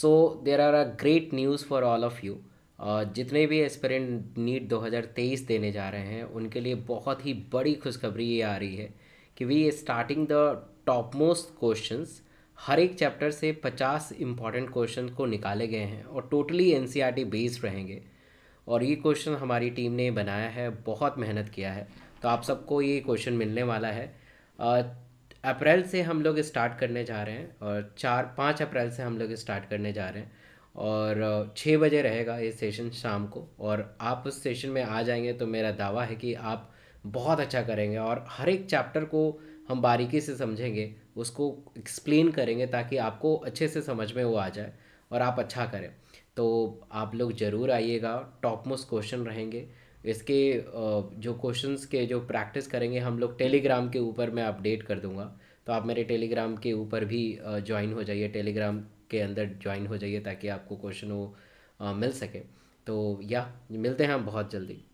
so there are a great news for all of you जितने भी aspirant NEET 2023 देने जा रहे हैं उनके लिए बहुत ही बड़ी खुशखबरी ये आ रही है कि we starting the top most question हर एक चैप्टर से 50 इम्पॉर्टेंट क्वेश्चन को निकाले गए हैं और टोटली एन सी बेस्ड रहेंगे और ये क्वेश्चन हमारी टीम ने बनाया है बहुत मेहनत किया है तो आप सबको ये क्वेश्चन मिलने वाला है uh, अप्रैल से हम लोग स्टार्ट करने जा रहे हैं और चार पाँच अप्रैल से हम लोग स्टार्ट करने जा रहे हैं और छः बजे रहेगा ये सेशन शाम को और आप उस सेशन में आ जाएंगे तो मेरा दावा है कि आप बहुत अच्छा करेंगे और हर एक चैप्टर को हम बारीकी से समझेंगे उसको एक्सप्लेन करेंगे ताकि आपको अच्छे से समझ में वो आ जाए और आप अच्छा करें तो आप लोग ज़रूर आइएगा टॉप मोस्ट क्वेश्चन रहेंगे इसके जो क्वेश्चंस के जो प्रैक्टिस करेंगे हम लोग टेलीग्राम के ऊपर मैं अपडेट कर दूंगा तो आप मेरे टेलीग्राम के ऊपर भी ज्वाइन हो जाइए टेलीग्राम के अंदर ज्वाइन हो जाइए ताकि आपको क्वेश्चन वो मिल सके तो या मिलते हैं हम बहुत जल्दी